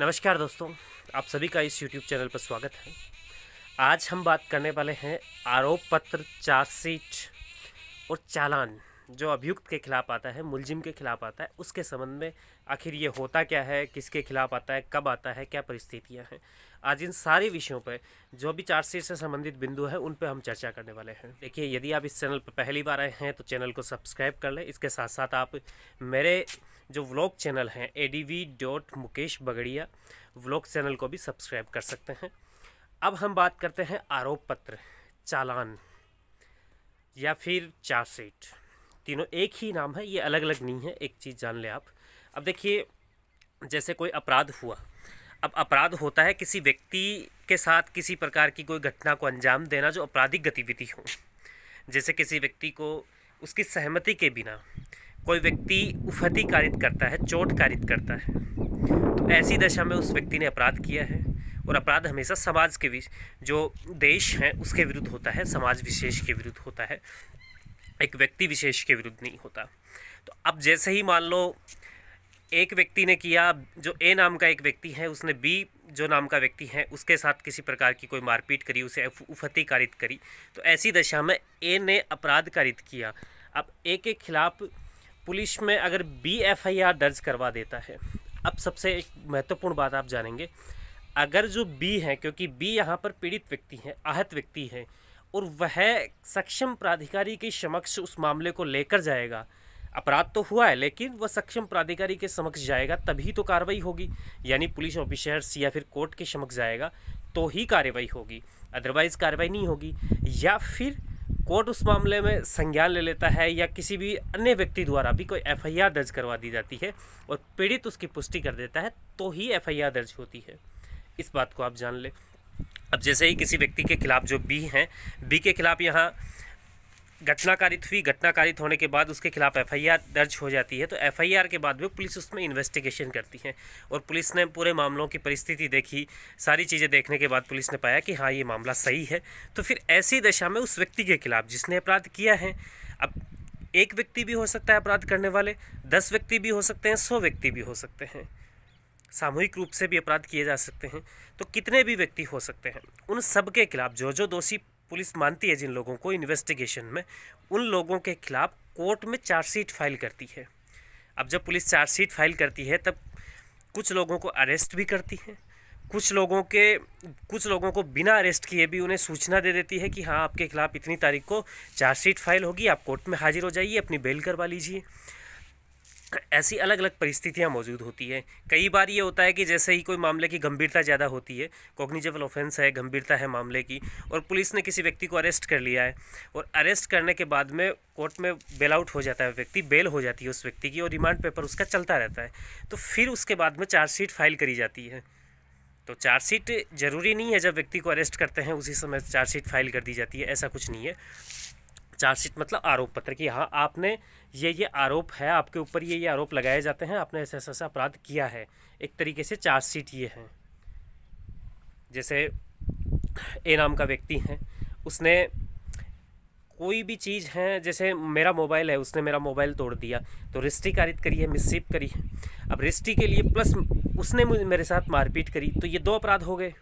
नमस्कार दोस्तों आप सभी का इस यूट्यूब चैनल पर स्वागत है आज हम बात करने वाले हैं आरोप पत्र चार्जशीट और चालान जो अभियुक्त के खिलाफ आता है मुलजिम के खिलाफ आता है उसके संबंध में आखिर ये होता क्या है किसके खिलाफ आता है कब आता है क्या परिस्थितियाँ हैं आज इन सारे विषयों पर जो भी चार्जशीट से संबंधित बिंदु हैं उन पर हम चर्चा करने वाले हैं देखिए यदि आप इस चैनल पर पहली बार आए हैं तो चैनल को सब्सक्राइब कर लें इसके साथ साथ आप मेरे जो व्लॉग चैनल हैं A D V dot Mukesh Bagadiya vlog channel को भी सब्सक्राइब कर सकते हैं अब हम बात करते हैं आरोप पत्र चालान या फिर चार्जशीट तीनों एक ही नाम है ये अलग अलग नहीं है एक चीज़ जान ले आप अब देखिए जैसे कोई अपराध हुआ अब अपराध होता है किसी व्यक्ति के साथ किसी प्रकार की कोई घटना को अंजाम देना जो आपराधिक गतिविधि हो जैसे किसी व्यक्ति को उसकी सहमति के बिना कोई व्यक्ति उफती कारित करता है चोट कारित करता है तो ऐसी दशा में उस व्यक्ति ने अपराध किया है और अपराध हमेशा समाज के जो देश हैं उसके विरुद्ध होता है समाज विशेष के विरुद्ध होता है एक व्यक्ति विशेष के विरुद्ध नहीं होता तो अब जैसे ही मान लो एक व्यक्ति ने किया जो ए नाम का एक व्यक्ति है उसने बी जो नाम का व्यक्ति है उसके साथ किसी प्रकार की कोई मारपीट करी उसे उफती कारित करी तो ऐसी दशा में ए ने अपराध कारित किया अब ए के खिलाफ पुलिस में अगर बी एफआईआर दर्ज करवा देता है अब सबसे एक महत्वपूर्ण बात आप जानेंगे अगर जो बी है क्योंकि बी यहाँ पर पीड़ित व्यक्ति है आहत व्यक्ति है और वह सक्षम प्राधिकारी के समक्ष उस मामले को लेकर जाएगा अपराध तो हुआ है लेकिन वह सक्षम प्राधिकारी के समक्ष जाएगा तभी तो कार्रवाई होगी यानी पुलिस ऑफिसर्स या फिर कोर्ट के समक्ष जाएगा तो ही कार्रवाई होगी अदरवाइज़ कार्रवाई नहीं होगी या फिर कोर्ट उस मामले में संज्ञान ले लेता है या किसी भी अन्य व्यक्ति द्वारा भी कोई एफआईआर दर्ज करवा दी जाती है और पीड़ित उसकी पुष्टि कर देता है तो ही एफआईआर दर्ज होती है इस बात को आप जान लें अब जैसे ही किसी व्यक्ति के खिलाफ जो बी हैं बी के खिलाफ यहाँ घटनाकारित हुई घटनाकारित होने के बाद उसके खिलाफ एफआईआर दर्ज हो जाती है तो एफआईआर के बाद भी पुलिस उसमें इन्वेस्टिगेशन करती है और पुलिस ने पूरे मामलों की परिस्थिति देखी सारी चीज़ें देखने के बाद पुलिस ने पाया कि हाँ ये मामला सही है तो फिर ऐसी दशा में उस व्यक्ति के खिलाफ जिसने अपराध किया है अब एक व्यक्ति भी हो सकता है अपराध करने वाले दस व्यक्ति भी हो सकते हैं सौ व्यक्ति भी हो सकते हैं सामूहिक रूप से भी अपराध किए जा सकते हैं तो कितने भी व्यक्ति हो सकते हैं उन सब के खिलाफ जो जो दोषी पुलिस मानती है जिन लोगों को इन्वेस्टिगेशन में उन लोगों के खिलाफ कोर्ट में चार्जशीट फाइल करती है अब जब पुलिस चार्जशीट फाइल करती है तब कुछ लोगों को अरेस्ट भी करती है कुछ लोगों के कुछ लोगों को बिना अरेस्ट किए भी उन्हें सूचना दे देती है कि हाँ आपके खिलाफ़ इतनी तारीख को चार्जशीट फाइल होगी आप कोर्ट में हाजिर हो जाइए अपनी बेल करवा लीजिए ऐसी अलग अलग परिस्थितियाँ मौजूद होती है कई बार ये होता है कि जैसे ही कोई मामले की गंभीरता ज़्यादा होती है कॉग्निजेबल ऑफेंस है गंभीरता है मामले की और पुलिस ने किसी व्यक्ति को अरेस्ट कर लिया है और अरेस्ट करने के बाद में कोर्ट में बेल आउट हो जाता है व्यक्ति बेल हो जाती है उस व्यक्ति की और रिमांड पेपर उसका चलता रहता है तो फिर उसके बाद में चार्जशीट फाइल करी जाती है तो चार्जशीट ज़रूरी नहीं है जब व्यक्ति को अरेस्ट करते हैं उसी समय चार्जशीट फाइल कर दी जाती है ऐसा कुछ नहीं है चार्जशीट मतलब आरोप पत्र कि हाँ आपने ये ये आरोप है आपके ऊपर ये ये आरोप लगाए जाते हैं आपने ऐसा ऐसा अपराध किया है एक तरीके से चार्जशीट ये है जैसे ए नाम का व्यक्ति है उसने कोई भी चीज़ है जैसे मेरा मोबाइल है उसने मेरा मोबाइल तोड़ दिया तो रिस्ट्री कारित करी है मिससीप करी है अब रिस्ट्री के लिए प्लस उसने मेरे साथ मारपीट करी तो ये दो अपराध हो गए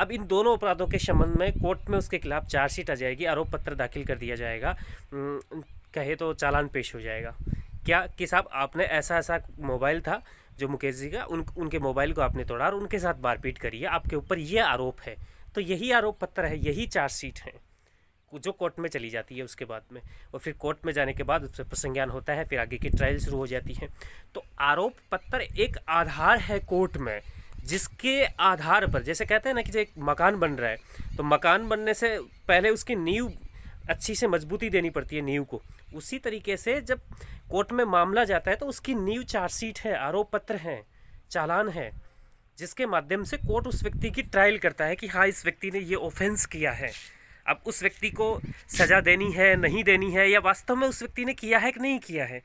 अब इन दोनों अपराधों के संबंध में कोर्ट में उसके खिलाफ चार्जशीट आ जाएगी आरोप पत्र दाखिल कर दिया जाएगा कहे तो चालान पेश हो जाएगा क्या कि साहब आपने ऐसा ऐसा मोबाइल था जो मुकेश जी का उन उनके मोबाइल को आपने तोड़ा और उनके साथ मारपीट करी है आपके ऊपर ये आरोप है तो यही आरोप पत्र है यही चार्जशीट है जो कोर्ट में चली जाती है उसके बाद में और फिर कोर्ट में जाने के बाद उससे प्रसंज्ञान होता है फिर आगे की ट्रायल शुरू हो जाती है तो आरोप पत्र एक आधार है कोर्ट में जिसके आधार पर जैसे कहते हैं ना कि जो एक मकान बन रहा है तो मकान बनने से पहले उसकी नींव अच्छी से मजबूती देनी पड़ती है नींव को उसी तरीके से जब कोर्ट में मामला जाता है तो उसकी नींव चार्जशीट है आरोप पत्र है चालान है जिसके माध्यम से कोर्ट उस व्यक्ति की ट्रायल करता है कि हाँ इस व्यक्ति ने ये ऑफेंस किया है अब उस व्यक्ति को सज़ा देनी है नहीं देनी है या वास्तव में उस व्यक्ति ने किया है कि नहीं किया है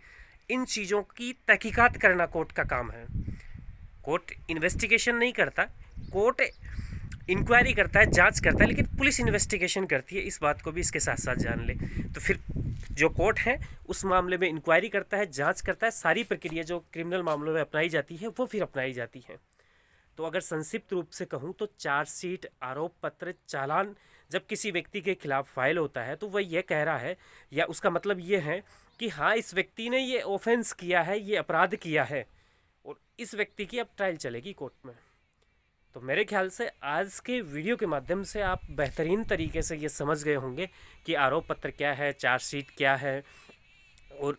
इन चीज़ों की तहकीकात करना कोर्ट का काम है कोर्ट इन्वेस्टिगेशन नहीं करता कोर्ट इंक्वायरी करता है जांच करता है लेकिन पुलिस इन्वेस्टिगेशन करती है इस बात को भी इसके साथ साथ जान ले तो फिर जो कोर्ट है उस मामले में इंक्वायरी करता है जांच करता है सारी प्रक्रिया जो क्रिमिनल मामलों में अपनाई जाती है वो फिर अपनाई जाती है तो अगर संक्षिप्त रूप से कहूँ तो चार्जशीट आरोप पत्र चालान जब किसी व्यक्ति के खिलाफ फाइल होता है तो वह यह कह रहा है या उसका मतलब ये है कि हाँ इस व्यक्ति ने ये ऑफेंस किया है ये अपराध किया है और इस व्यक्ति की अब ट्रायल चलेगी कोर्ट में तो मेरे ख्याल से आज के वीडियो के माध्यम से आप बेहतरीन तरीके से ये समझ गए होंगे कि आरोप पत्र क्या है चार्जशीट क्या है और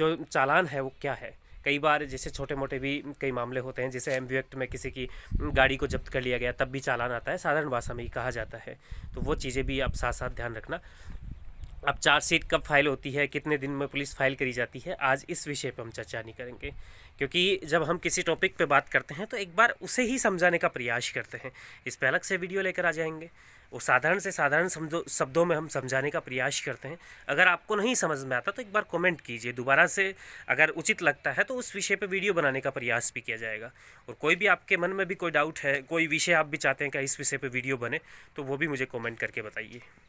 जो चालान है वो क्या है कई बार जैसे छोटे मोटे भी कई मामले होते हैं जैसे एम एक्ट में किसी की गाड़ी को जब्त कर लिया गया तब भी चालान आता है साधारण भाषा में ही कहा जाता है तो वो चीज़ें भी आप साथ साथ ध्यान रखना अब चार्जशीट कब फाइल होती है कितने दिन में पुलिस फाइल करी जाती है आज इस विषय पर हम चर्चा नहीं करेंगे क्योंकि जब हम किसी टॉपिक पे बात करते हैं तो एक बार उसे ही समझाने का प्रयास करते हैं इस पर अलग से वीडियो लेकर आ जाएंगे वो साधारण से साधारण शब्दों में हम समझाने का प्रयास करते हैं अगर आपको नहीं समझ में आता तो एक बार कॉमेंट कीजिए दोबारा से अगर उचित लगता है तो उस विषय पर वीडियो बनाने का प्रयास भी किया जाएगा और कोई भी आपके मन में भी कोई डाउट है कोई विषय आप भी चाहते हैं कि इस विषय पर वीडियो बने तो वो भी मुझे कॉमेंट करके बताइए